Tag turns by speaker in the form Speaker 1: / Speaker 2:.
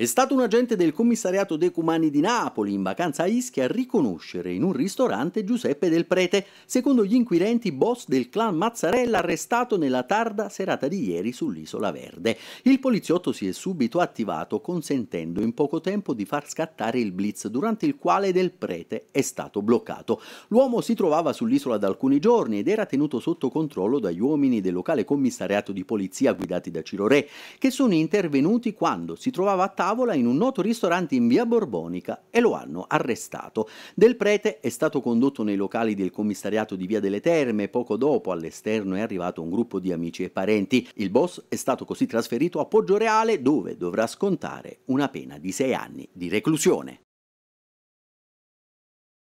Speaker 1: È stato un agente del commissariato Cumani di Napoli in vacanza a Ischia a riconoscere in un ristorante Giuseppe Del Prete, secondo gli inquirenti boss del clan Mazzarella arrestato nella tarda serata di ieri sull'Isola Verde. Il poliziotto si è subito attivato consentendo in poco tempo di far scattare il blitz durante il quale Del Prete è stato bloccato. L'uomo si trovava sull'isola da alcuni giorni ed era tenuto sotto controllo dagli uomini del locale commissariato di polizia guidati da Ciro Re, che sono intervenuti quando si trovava a tavola tavola in un noto ristorante in via Borbonica e lo hanno arrestato. Del prete è stato condotto nei locali del commissariato di via delle Terme. Poco dopo all'esterno è arrivato un gruppo di amici e parenti. Il boss è stato così trasferito a Poggioreale dove dovrà scontare una pena di sei anni di reclusione.